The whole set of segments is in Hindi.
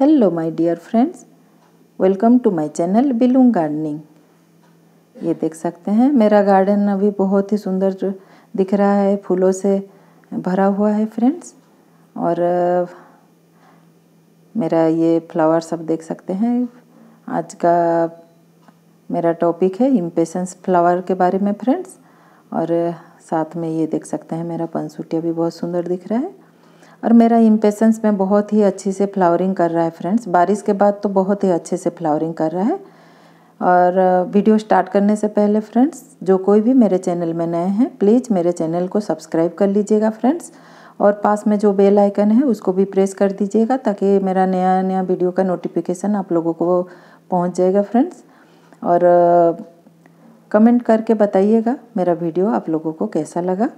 hello my dear friends welcome to my channel बिलूंग गार्डनिंग ये देख सकते हैं मेरा गार्डन अभी बहुत ही सुंदर दिख रहा है फूलों से भरा हुआ है फ्रेंड्स और मेरा ये फ्लावर सब देख सकते हैं आज का मेरा टॉपिक है इम्पेशंस फ्लावर के बारे में फ्रेंड्स और साथ में ये देख सकते हैं मेरा पंसुटिया भी बहुत सुंदर दिख रहा है और मेरा इम्पेशंस में बहुत ही अच्छे से फ्लावरिंग कर रहा है फ्रेंड्स बारिश के बाद तो बहुत ही अच्छे से फ्लावरिंग कर रहा है और वीडियो uh, स्टार्ट करने से पहले फ्रेंड्स जो कोई भी मेरे चैनल में नए हैं प्लीज़ मेरे चैनल को सब्सक्राइब कर लीजिएगा फ्रेंड्स और पास में जो बेल आइकन है उसको भी प्रेस कर दीजिएगा ताकि मेरा नया नया वीडियो का नोटिफिकेशन आप लोगों को पहुंच जाएगा फ्रेंड्स और कमेंट uh, करके बताइएगा मेरा वीडियो आप लोगों को कैसा लगा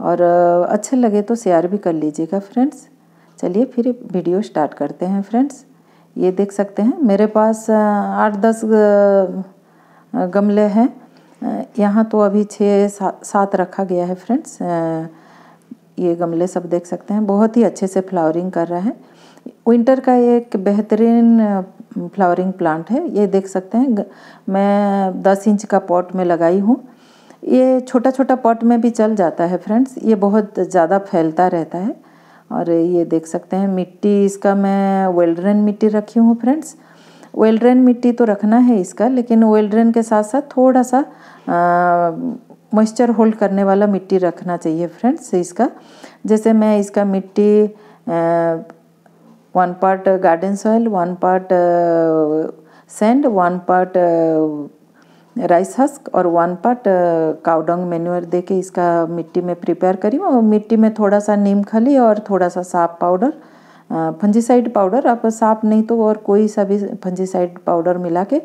और अच्छे लगे तो शेयर भी कर लीजिएगा फ्रेंड्स चलिए फिर वीडियो स्टार्ट करते हैं फ्रेंड्स ये देख सकते हैं मेरे पास आठ दस गमले हैं यहाँ तो अभी छः सा, सात रखा गया है फ्रेंड्स ये गमले सब देख सकते हैं बहुत ही अच्छे से फ्लावरिंग कर रहा है विंटर का एक बेहतरीन फ्लावरिंग प्लांट है ये देख सकते हैं मैं दस इंच का पॉट में लगाई हूँ ये छोटा छोटा पॉट में भी चल जाता है फ्रेंड्स ये बहुत ज़्यादा फैलता रहता है और ये देख सकते हैं मिट्टी इसका मैं वेल्ड्रेन मिट्टी रखी हूँ फ्रेंड्स वेल्ड्रेन मिट्टी तो रखना है इसका लेकिन वेल्ड्रेन के साथ साथ थोड़ा सा मॉइस्चर होल्ड करने वाला मिट्टी रखना चाहिए फ्रेंड्स इसका जैसे मैं इसका मिट्टी one part garden soil one part sand one part rice husk और वन पार्ट काउडंग मेन्यूर दे के इसका मिट्टी में प्रिपेयर करी और मिट्टी में थोड़ा सा नीम खली और थोड़ा सा साफ पाउडर फंजीसाइड पाउडर आप साफ नहीं तो और कोई सा भी फंजीसाइड पाउडर मिला के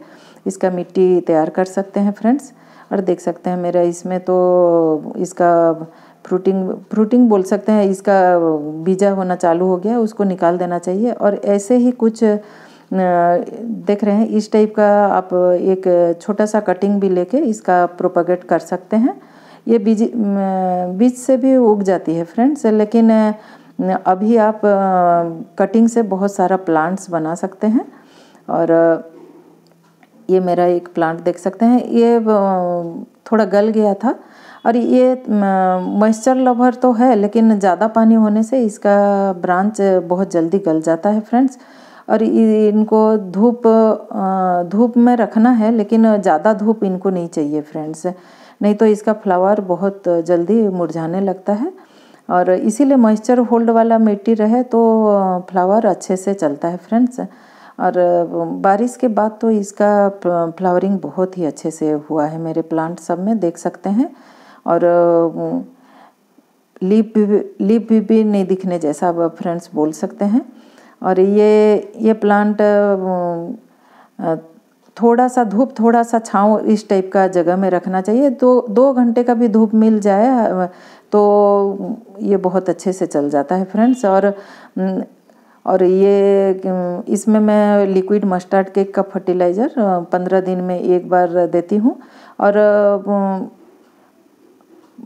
इसका मिट्टी तैयार कर सकते हैं फ्रेंड्स और देख सकते हैं मेरा इसमें तो इसका फ्रूटिंग फ्रूटिंग बोल सकते हैं इसका बीजा होना चालू हो गया उसको निकाल देना चाहिए और ऐसे ही कुछ देख रहे हैं इस टाइप का आप एक छोटा सा कटिंग भी लेके इसका प्रोपागेट कर सकते हैं ये बीज बीज से भी उग जाती है फ्रेंड्स लेकिन अभी आप कटिंग से बहुत सारा प्लांट्स बना सकते हैं और ये मेरा एक प्लांट देख सकते हैं ये थोड़ा गल गया था और ये मॉइस्चर लवर तो है लेकिन ज़्यादा पानी होने से इसका ब्रांच बहुत जल्दी गल जाता है फ्रेंड्स और इनको धूप धूप में रखना है लेकिन ज़्यादा धूप इनको नहीं चाहिए फ्रेंड्स नहीं तो इसका फ्लावर बहुत जल्दी मुरझाने लगता है और इसीलिए मॉइस्चर होल्ड वाला मिट्टी रहे तो फ्लावर अच्छे से चलता है फ्रेंड्स और बारिश के बाद तो इसका फ्लावरिंग बहुत ही अच्छे से हुआ है मेरे प्लांट सब में देख सकते हैं और लीप लीप भी, भी नहीं दिखने जैसा फ्रेंड्स बोल सकते हैं और ये ये प्लांट थोड़ा सा धूप थोड़ा सा छाँव इस टाइप का जगह में रखना चाहिए दो दो घंटे का भी धूप मिल जाए तो ये बहुत अच्छे से चल जाता है फ्रेंड्स और और ये इसमें मैं लिक्विड मस्टर्ड केक का फर्टिलाइज़र पंद्रह दिन में एक बार देती हूँ और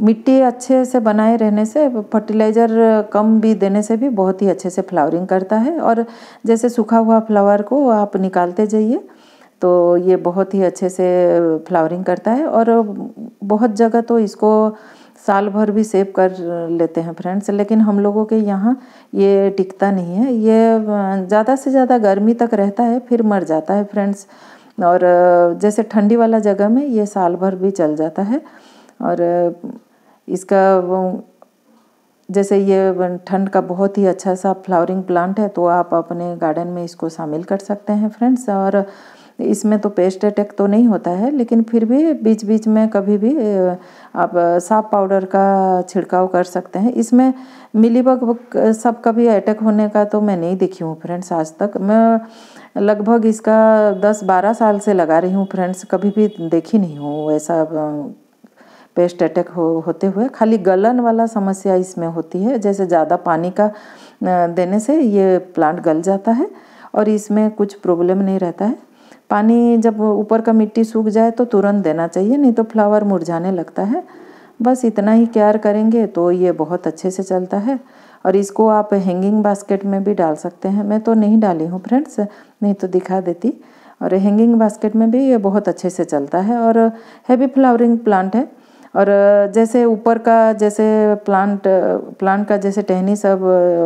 मिट्टी अच्छे से बनाए रहने से फर्टिलाइज़र कम भी देने से भी बहुत ही अच्छे से फ्लावरिंग करता है और जैसे सूखा हुआ फ्लावर को आप निकालते जाइए तो ये बहुत ही अच्छे से फ्लावरिंग करता है और बहुत जगह तो इसको साल भर भी सेव कर लेते हैं फ्रेंड्स लेकिन हम लोगों के यहाँ ये टिकता नहीं है ये ज़्यादा से ज़्यादा गर्मी तक रहता है फिर मर जाता है फ्रेंड्स और जैसे ठंडी वाला जगह में ये साल भर भी चल जाता है और इसका जैसे ये ठंड का बहुत ही अच्छा सा फ्लावरिंग प्लांट है तो आप अपने गार्डन में इसको शामिल कर सकते हैं फ्रेंड्स और इसमें तो पेस्ट अटैक तो नहीं होता है लेकिन फिर भी बीच बीच में कभी भी आप साफ पाउडर का छिड़काव कर सकते हैं इसमें मिलीबग सब कभी अटैक होने का तो मैं नहीं देखी हूँ फ्रेंड्स आज तक मैं लगभग इसका 10-12 साल से लगा रही हूँ फ्रेंड्स कभी भी देखी नहीं हूँ ऐसा पेस्ट अटैक हो होते हुए खाली गलन वाला समस्या इसमें होती है जैसे ज़्यादा पानी का देने से ये प्लांट गल जाता है और इसमें कुछ प्रॉब्लम नहीं रहता है पानी जब ऊपर का मिट्टी सूख जाए तो तुरंत देना चाहिए नहीं तो फ्लावर मुरझाने लगता है बस इतना ही केयर करेंगे तो ये बहुत अच्छे से चलता है और इसको आप हैंगिंग बास्केट में भी डाल सकते हैं मैं तो नहीं डाली हूँ फ्रेंड्स नहीं तो दिखा देती और हैंगिंग बास्केट में भी ये बहुत अच्छे से चलता है और हैवी फ्लावरिंग प्लांट है और जैसे ऊपर का जैसे प्लांट प्लांट का जैसे टहनी सब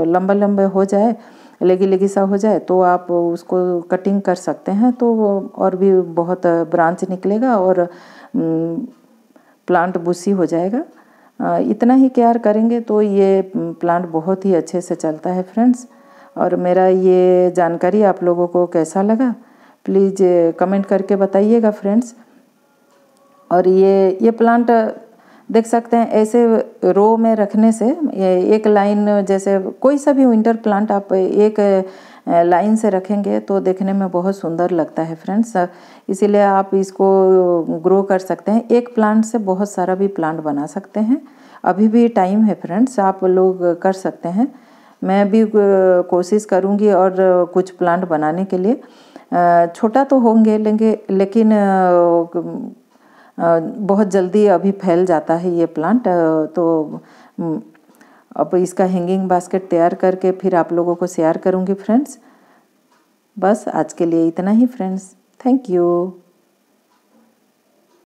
लंबा लंबे हो जाए लेगी लेगी सा हो जाए तो आप उसको कटिंग कर सकते हैं तो और भी बहुत ब्रांच निकलेगा और प्लांट बुसी हो जाएगा इतना ही केयर करेंगे तो ये प्लांट बहुत ही अच्छे से चलता है फ्रेंड्स और मेरा ये जानकारी आप लोगों को कैसा लगा प्लीज़ कमेंट करके बताइएगा फ्रेंड्स और ये ये प्लांट देख सकते हैं ऐसे रो में रखने से एक लाइन जैसे कोई सा भी विंटर प्लांट आप एक लाइन से रखेंगे तो देखने में बहुत सुंदर लगता है फ्रेंड्स इसीलिए आप इसको ग्रो कर सकते हैं एक प्लांट से बहुत सारा भी प्लांट बना सकते हैं अभी भी टाइम है फ्रेंड्स आप लोग कर सकते हैं मैं भी कोशिश करूँगी और कुछ प्लांट बनाने के लिए छोटा तो होंगे लेंगे लेकिन बहुत जल्दी अभी फैल जाता है ये प्लांट तो अब इसका हैंगिंग बास्केट तैयार करके फिर आप लोगों को शेयर करूँगी फ्रेंड्स बस आज के लिए इतना ही फ्रेंड्स थैंक यू